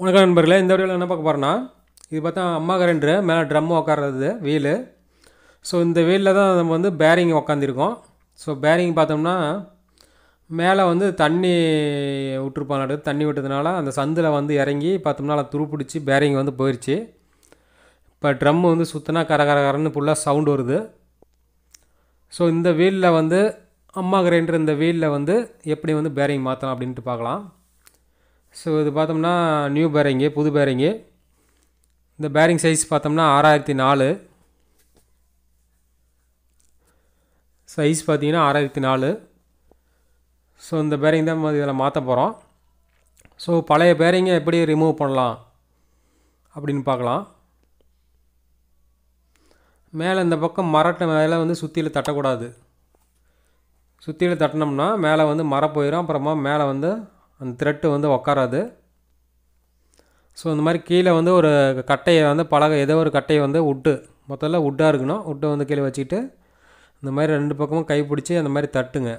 வணக்கம் நண்பர்களே இந்த வீடியோவில் என்ன பார்க்க போகிறேன்னா இது பார்த்தா அம்மா கரண்ட்ரு மேலே ட்ரம் உக்காறது வீலு ஸோ இந்த வீலில் தான் நம்ம வந்து பேரிங் உக்காந்துருக்கோம் ஸோ பேரிங் பார்த்தோம்னா மேலே வந்து தண்ணி நடு தண்ணி விட்டதுனால அந்த சந்தில் வந்து இறங்கி பார்த்தோம்னா அதை துருப்பிடிச்சி பேரிங் வந்து போயிடுச்சு இப்போ ட்ரம் வந்து சுற்றினா கர கர ஃபுல்லாக சவுண்டு வருது ஸோ இந்த வீலில் வந்து அம்மா கிரைண்டர் இந்த வீலில் வந்து எப்படி வந்து பேரிங் மாற்றலாம் அப்படின்ட்டு பார்க்கலாம் ஸோ இது பார்த்தோம்னா நியூ பேரிங்கு புது பேரிங்கு இந்த பேரிங் சைஸ் பார்த்தோம்னா ஆறாயிரத்தி நாலு சைஸ் பார்த்தீங்கன்னா ஆறாயிரத்தி நாலு ஸோ இந்த பேரிங் தான் இதில் மாற்ற போகிறோம் ஸோ பழைய பேரிங்கை எப்படி ரிமூவ் பண்ணலாம் அப்படின்னு பார்க்கலாம் மேலே இந்த பக்கம் மரட்டை மேலே வந்து சுற்றியில் தட்டக்கூடாது சுற்றியில் தட்டினோம்னா மேலே வந்து மரம் போயிடும் அப்புறமா மேலே வந்து அந்த த்ரெட்டு வந்து உக்காராது ஸோ இந்த மாதிரி கீழே வந்து ஒரு கட்டையை வந்து பலகை ஏதோ ஒரு கட்டையை வந்து உட்டு மொத்தம்லாம் உட்டாக இருக்கணும் உட்டை வந்து கீழே வச்சுக்கிட்டு இந்த மாதிரி ரெண்டு பக்கமும் கை பிடிச்சி அந்த மாதிரி தட்டுங்க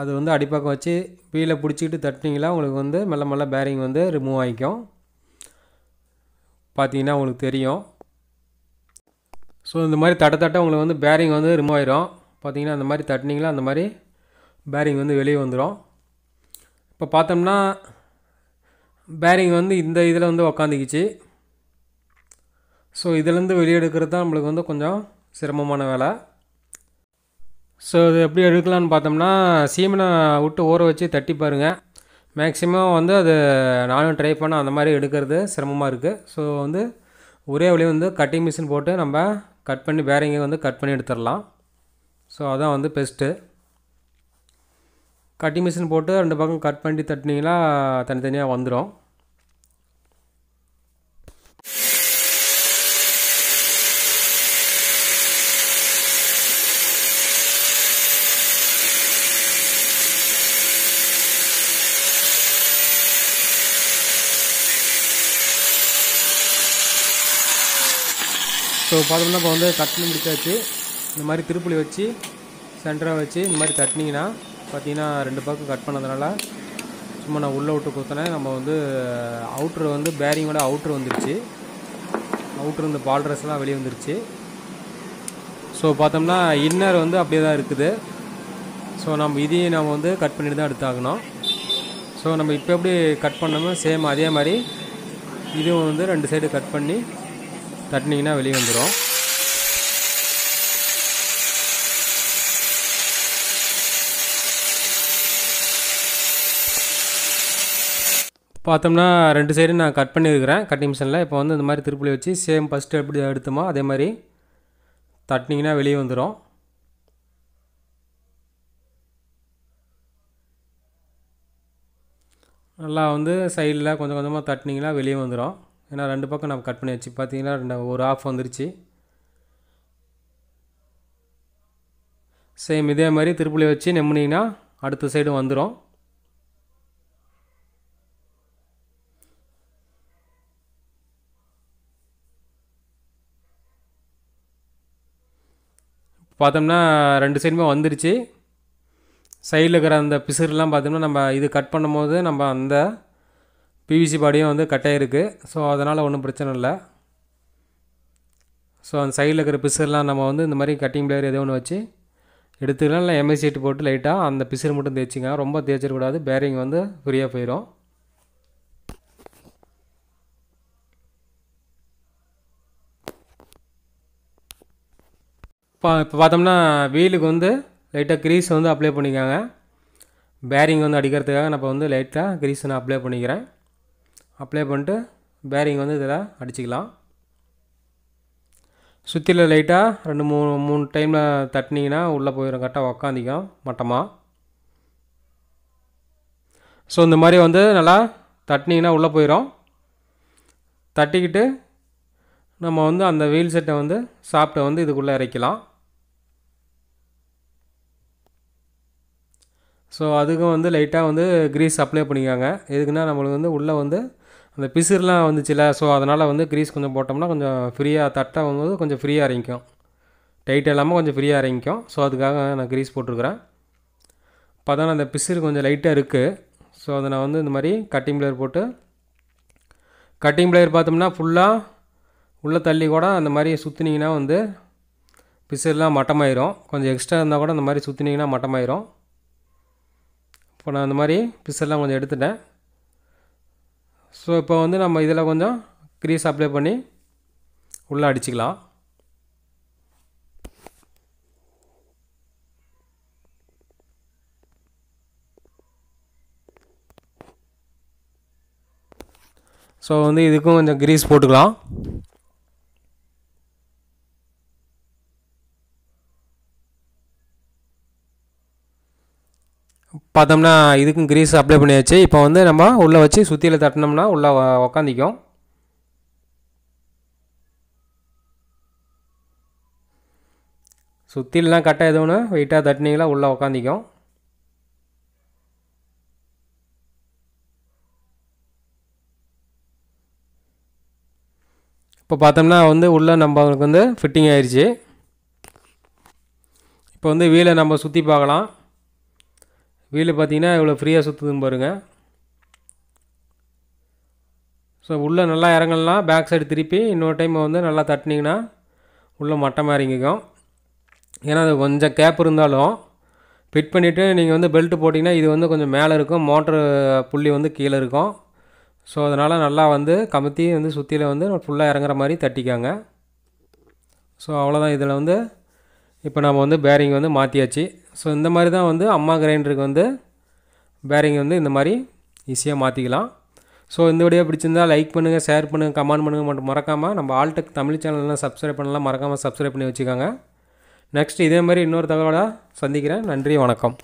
அது வந்து அடிப்பக்கம் வச்சு வீலை பிடிச்சிக்கிட்டு தட்டினீங்களா உங்களுக்கு வந்து மெல்ல மெல்ல பேரிங் வந்து ரிமூவ் ஆகிக்கும் பார்த்தீங்கன்னா உங்களுக்கு தெரியும் ஸோ இந்த மாதிரி தட்ட தட்ட உங்களுக்கு வந்து பேரிங் வந்து ரிமூவ் ஆயிரும் பார்த்தீங்கன்னா அந்த மாதிரி தட்டினீங்களா அந்த மாதிரி பேரிங் வந்து வெளியே வந்துடும் இப்போ பார்த்தோம்னா பேரிங் வந்து இந்த இதில் வந்து உக்காந்துக்கிச்சு ஸோ இதிலேருந்து வெளியே எடுக்கிறது தான் நம்மளுக்கு வந்து கொஞ்சம் சிரமமான வேலை ஸோ இது எப்படி எடுக்கலான்னு பார்த்தோம்னா சீமனை விட்டு ஊற வச்சு தட்டி பாருங்கள் மேக்ஸிமம் வந்து அது நானும் ட்ரை பண்ண அந்த மாதிரி எடுக்கிறது சிரமமாக இருக்குது ஸோ வந்து ஒரே வழி வந்து கட்டிங் மிஷின் போட்டு நம்ம கட் பண்ணி பேரிங்கை வந்து கட் பண்ணி எடுத்துடலாம் ஸோ அதான் வந்து பெஸ்ட்டு கட்டிங் மிஷின் போட்டு ரெண்டு பக்கம் கட் பண்ணி தட்டினீங்கன்னா தனித்தனியாக வந்துடும் ஸோ பார்த்தோம்னா இப்போ வந்து கட்டில் முடிச்சாச்சு இந்த மாதிரி திருப்புளி வச்சு சென்டராக வச்சு இந்த மாதிரி தட்டினீங்கன்னா பார்த்தீங்கன்னா ரெண்டு பக்கம் கட் பண்ணதுனால சும்மா நான் உள்ளே விட்டு கொடுத்தனேன் நம்ம வந்து அவுட்ரு வந்து பேரிங்கோட அவுட்ரு வந்துருச்சு அவுட்ரு இந்த ட்ரெஸ்லாம் வெளியே வந்துருச்சு ஸோ பார்த்தோம்னா இன்னர் வந்து அப்படியே தான் இருக்குது ஸோ நம்ம இதையும் நம்ம வந்து கட் பண்ணிட்டு தான் எடுத்தாகணும் ஸோ நம்ம இப்போ எப்படி கட் பண்ணோமோ சேம் அதே மாதிரி இதுவும் வந்து ரெண்டு சைடு கட் பண்ணி தட்டினீங்கன்னா வெளியே வந்துடும் பார்த்தோம்னா ரெண்டு சைடும் நான் கட் பண்ணியிருக்கிறேன் கட்டிங் மிஷினில் இப்போ வந்து இந்த மாதிரி திருப்பி வச்சு சேம் ஃபஸ்ட்டு எப்படி எடுத்தோமோ அதே மாதிரி தட்டினீங்கன்னா வெளியே வந்துடும் நல்லா வந்து சைடில் கொஞ்சம் கொஞ்சமாக தட்டினிங்கன்னா வெளியே வந்துடும் ஏன்னா ரெண்டு பக்கம் நம்ம கட் பண்ணி வச்சு பார்த்தீங்கன்னா ரெண்டு ஒரு ஆஃப் வந்துருச்சு சேம் இதே மாதிரி திருப்பி வச்சு நெம்முனிங்கன்னா அடுத்த சைடு வந்துடும் பார்த்தோம்னா ரெண்டு சைடுமே வந்துருச்சு சைடில் இருக்கிற அந்த பிசுறுலாம் பார்த்தோம்னா நம்ம இது கட் பண்ணும் போது நம்ம அந்த பிவிசி பாடியும் வந்து கட் ஆகிருக்கு ஸோ அதனால் ஒன்றும் பிரச்சனை இல்லை ஸோ அந்த சைடில் இருக்கிற பிசுறுலாம் நம்ம வந்து இந்த மாதிரி கட்டிங் பிளேயர் எதோ ஒன்று வச்சு எடுத்துக்கலாம் இல்லை எம்எஸ்சி போட்டு லைட்டாக அந்த பிசுறு மட்டும் தேய்ச்சிங்க ரொம்ப தேய்ச்சிடக்கூடாது பேரிங் வந்து ஃப்ரீயாக போயிடும் இப்போ இப்போ பார்த்தோம்னா வீலுக்கு வந்து லைட்டாக க்ரீஸ் வந்து அப்ளை பண்ணிக்காங்க பேரிங் வந்து அடிக்கிறதுக்காக நம்ம வந்து லைட்டாக க்ரீஸ் நான் அப்ளை பண்ணிக்கிறேன் அப்ளை பண்ணிட்டு பேரிங் வந்து இதில் அடிச்சிக்கலாம் சுற்றியில் லைட்டாக ரெண்டு மூணு மூணு டைமில் தட்டினீங்கன்னா உள்ளே போயிடும் கரெக்டாக உக்காந்திக்கும் மட்டமாக ஸோ இந்த மாதிரி வந்து நல்லா தட்டினீங்கன்னா உள்ளே போயிடும் தட்டிக்கிட்டு நம்ம வந்து அந்த வீல் செட்டை வந்து சாப்பிட்ட வந்து இதுக்குள்ளே இறக்கலாம் ஸோ அதுக்கும் வந்து லைட்டாக வந்து க்ரீஸ் அப்ளை பண்ணிக்காங்க எதுக்குன்னா நம்மளுக்கு வந்து உள்ளே வந்து அந்த பிசிர்லாம் வந்துச்சுல ஸோ அதனால் வந்து க்ரீஸ் கொஞ்சம் போட்டோம்னா கொஞ்சம் ஃப்ரீயாக தட்டை வந்து கொஞ்சம் ஃப்ரீயாக இறங்கிக்கும் டைட் இல்லாமல் கொஞ்சம் ஃப்ரீயாக இறங்கிக்கும் ஸோ அதுக்காக நான் க்ரீஸ் போட்டிருக்கிறேன் இப்போ தான் அந்த பிசிறு கொஞ்சம் லைட்டாக இருக்குது ஸோ அதை நான் வந்து இந்த மாதிரி கட்டிங் பிளேயர் போட்டு கட்டிங் பிளேயர் பார்த்தோம்னா ஃபுல்லாக உள்ளே தள்ளி கூட அந்த மாதிரி சுற்றினீங்கன்னா வந்து பிசிறுலாம் மட்டமாயிரும் கொஞ்சம் எக்ஸ்ட்ரா இருந்தால் கூட அந்த மாதிரி சுற்றினீங்கன்னா மட்டமாயிரும் இப்போ நான் அந்த மாதிரி பிசெல்லாம் கொஞ்சம் எடுத்துட்டேன் ஸோ இப்போ வந்து நம்ம இதில் கொஞ்சம் க்ரீஸ் அப்ளை பண்ணி உள்ளே அடிச்சுக்கலாம் ஸோ வந்து இதுக்கும் கொஞ்சம் க்ரீஸ் போட்டுக்கலாம் பார்த்தோம்னா இதுக்கும் கிரீஸ் அப்ளை பண்ணியாச்சு இப்போ வந்து நம்ம உள்ளே வச்சு சுற்றியில் தட்டினோம்னா உள்ளே உக்காந்திக்கும் சுற்றிலாம் கட்டாக எதுவும் வெயிட்டாக தட்டினீங்களா உள்ளே உக்காந்திக்கும் இப்போ பார்த்தோம்னா வந்து உள்ளே நம்மளுக்கு வந்து ஃபிட்டிங் ஆயிடுச்சு இப்போ வந்து வீலை நம்ம சுற்றி பார்க்கலாம் வீலு பார்த்தீங்கன்னா இவ்வளோ ஃப்ரீயாக சுற்றுதுன்னு பாருங்கள் ஸோ உள்ளே நல்லா இறங்கலாம் பேக் சைடு திருப்பி இன்னொரு டைம் வந்து நல்லா தட்டினீங்கன்னா உள்ளே மட்டை மாதிரி இறங்கிக்கும் ஏன்னா அது கொஞ்சம் கேப் இருந்தாலும் ஃபிட் பண்ணிவிட்டு நீங்கள் வந்து பெல்ட்டு போட்டிங்கன்னா இது வந்து கொஞ்சம் மேலே இருக்கும் மோட்ரு புள்ளி வந்து கீழே இருக்கும் ஸோ அதனால் நல்லா வந்து கமுத்தி வந்து சுற்றியில் வந்து ஃபுல்லாக இறங்குற மாதிரி தட்டிக்காங்க ஸோ அவ்வளோதான் இதில் வந்து இப்போ நம்ம வந்து பேரிங் வந்து மாற்றியாச்சு ஸோ இந்த மாதிரி தான் வந்து அம்மா கிரைண்டருக்கு வந்து பேரிங் வந்து இந்த மாதிரி ஈஸியாக மாற்றிக்கலாம் ஸோ இந்த வீடியோ பிடிச்சிருந்தால் லைக் பண்ணுங்கள் ஷேர் பண்ணுங்கள் கமெண்ட் பண்ணுங்கள் மட்டும் மறக்காமல் நம்ம ஆல்டெக் தமிழ் சேனல்லாம் சப்ஸ்கிரைப் பண்ணலாம் மறக்காமல் சப்ஸ்கிரைப் பண்ணி வச்சுக்கோங்க நெக்ஸ்ட் இதே மாதிரி இன்னொரு தகவலாக சந்திக்கிறேன் நன்றி வணக்கம்